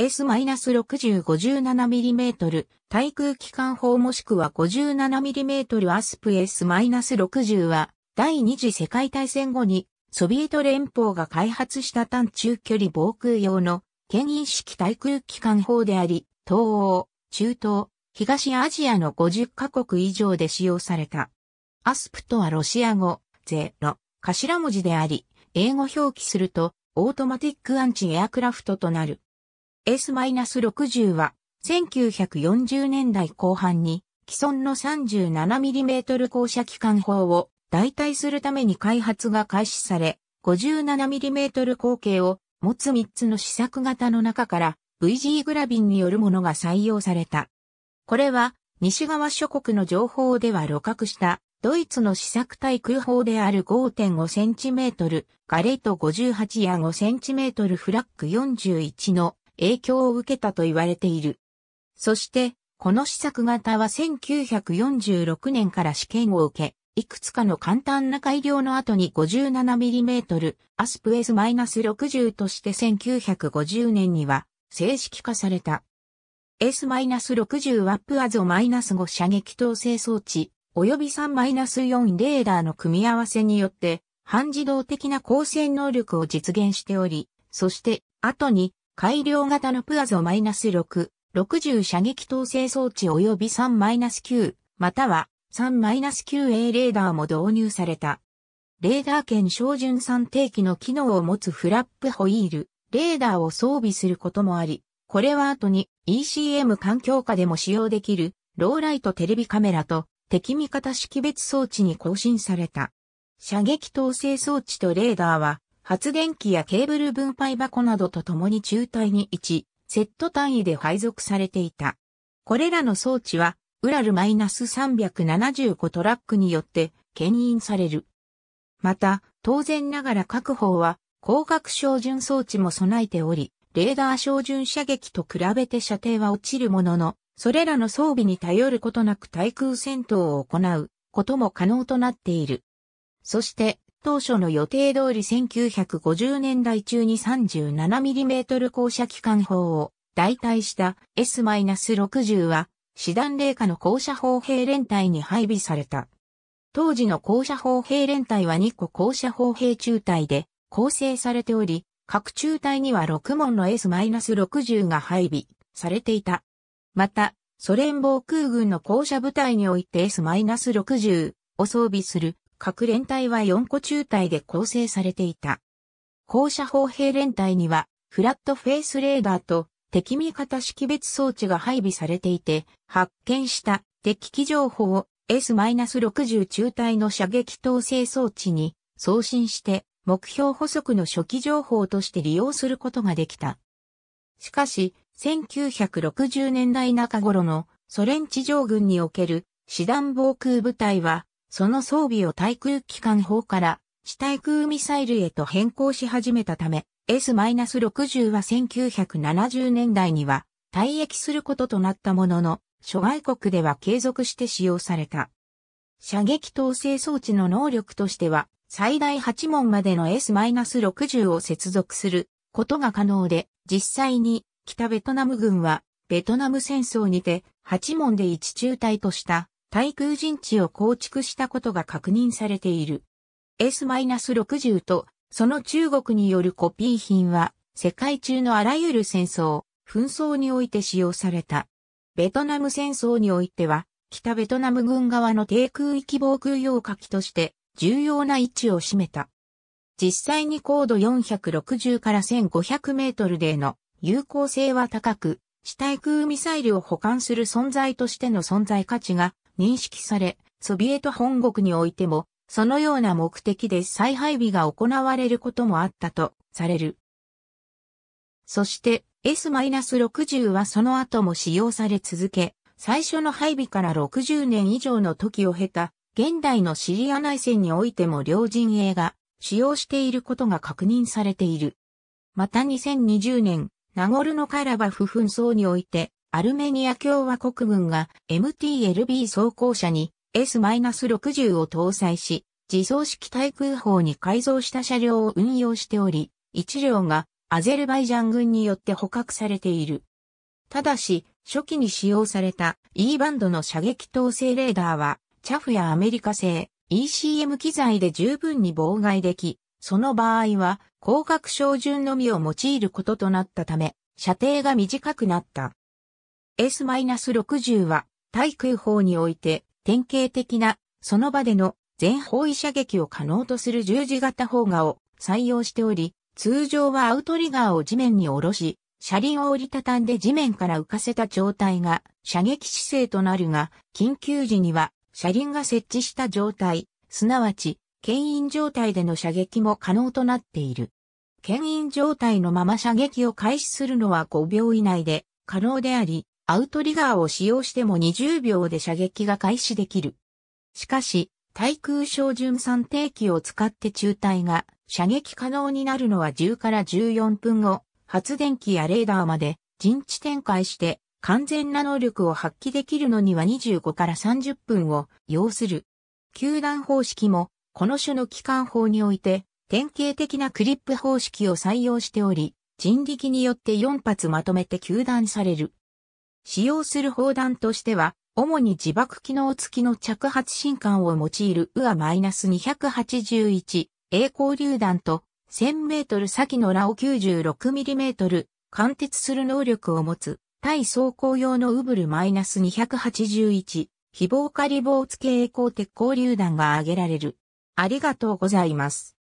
S-6057mm 対空機関砲もしくは 57mm アスプ S-60 は第二次世界大戦後にソビエト連邦が開発した短中距離防空用の牽引式対空機関砲であり、東欧、中東、東アジアの50カ国以上で使用された。アスプとはロシア語、ゼロ、頭文字であり、英語表記すると、オートマティックアンチエアクラフトとなる。S-60 は1940年代後半に既存の 37mm 降車機関砲を代替するために開発が開始され、57mm 口径を持つ3つの試作型の中から VG グラビンによるものが採用された。これは西側諸国の情報では露覚したドイツの試作対空砲である 5.5cm ガレート58や 5cm フラッグ41の影響を受けたと言われている。そして、この試作型は1946年から試験を受け、いくつかの簡単な改良の後に 57mm アスプ S-60 として1950年には正式化された。S-60 ワップアゾ -5 射撃統制装置、及び3-4レーダーの組み合わせによって、半自動的な光線能力を実現しており、そして、後に改良型のプアゾ -6、60射撃統制装置及び3-9、または 3-9A レーダーも導入された。レーダー圏照準算定器の機能を持つフラップホイール、レーダーを装備することもあり、これは後に ECM 環境下でも使用できるローライトテレビカメラと敵味方識別装置に更新された。射撃統制装置とレーダーは発電機やケーブル分配箱などと共に中体に1、セット単位で配属されていた。これらの装置は、ウラル -375 トラックによって、牽引される。また、当然ながら各方は、光学照準装置も備えており、レーダー照準射撃と比べて射程は落ちるものの、それらの装備に頼ることなく対空戦闘を行うことも可能となっている。そして、当初の予定通り1950年代中に 37mm 降車機関砲を代替した S-60 は、師団霊下の降車砲兵連隊に配備された。当時の降車砲兵連隊は2個降車砲兵中隊で構成されており、各中隊には6門の S-60 が配備されていた。また、ソ連防空軍の降車部隊において S-60 を装備する各連隊は4個中隊で構成されていた。校舎砲兵連隊には、フラットフェイスレーダーと敵味方識別装置が配備されていて、発見した敵機情報を S-60 中隊の射撃統制装置に送信して目標補足の初期情報として利用することができた。しかし、1960年代中頃のソ連地上軍における師団防空部隊はその装備を対空機関砲から地対空ミサイルへと変更し始めたため、S-60 は1970年代には退役することとなったものの、諸外国では継続して使用された。射撃統制装置の能力としては、最大8門までの S-60 を接続することが可能で、実際に北ベトナム軍はベトナム戦争にて8門で1中隊とした対空陣地を構築したことが確認されている。S-60 と、その中国によるコピー品は、世界中のあらゆる戦争、紛争において使用された。ベトナム戦争においては、北ベトナム軍側の低空域防空用火器として重要な位置を占めた。実際に高度460から1500メートルでの有効性は高く、地対空ミサイルを保管する存在としての存在価値が認識され、ソビエト本国においても、そのような目的で再配備が行われることもあったとされる。そして S-60 はその後も使用され続け、最初の配備から60年以上の時を経た現代のシリア内戦においても両陣営が使用していることが確認されている。また2020年、ナゴルノカラバフ紛争においてアルメニア共和国軍が MT-LB 装甲車に S-60 を搭載し、自走式対空砲に改造した車両を運用しており、一両がアゼルバイジャン軍によって捕獲されている。ただし、初期に使用された E バンドの射撃統制レーダーは、チャフやアメリカ製 ECM 機材で十分に妨害でき、その場合は、広角照準のみを用いることとなったため、射程が短くなった。S-60 は、対空砲において、典型的な、その場での全方位射撃を可能とする十字型砲画を採用しており、通常はアウトリガーを地面に下ろし、車輪を折りたたんで地面から浮かせた状態が射撃姿勢となるが、緊急時には車輪が設置した状態、すなわち、牽引状態での射撃も可能となっている。牽引状態のまま射撃を開始するのは5秒以内で可能であり、アウトリガーを使用しても20秒で射撃が開始できる。しかし、対空照準算定機を使って中隊が射撃可能になるのは10から14分後、発電機やレーダーまで陣地展開して完全な能力を発揮できるのには25から30分を要する。球団方式もこの種の機関法において典型的なクリップ方式を採用しており、人力によって4発まとめて球団される。使用する砲弾としては、主に自爆機能付きの着発進管を用いるウア -281 栄光榴弾と1000メートル先のラオ 96mm 貫徹する能力を持つ対装甲用のウブル -281 非防火リボーツ系栄光鉄鋼榴弾が挙げられる。ありがとうございます。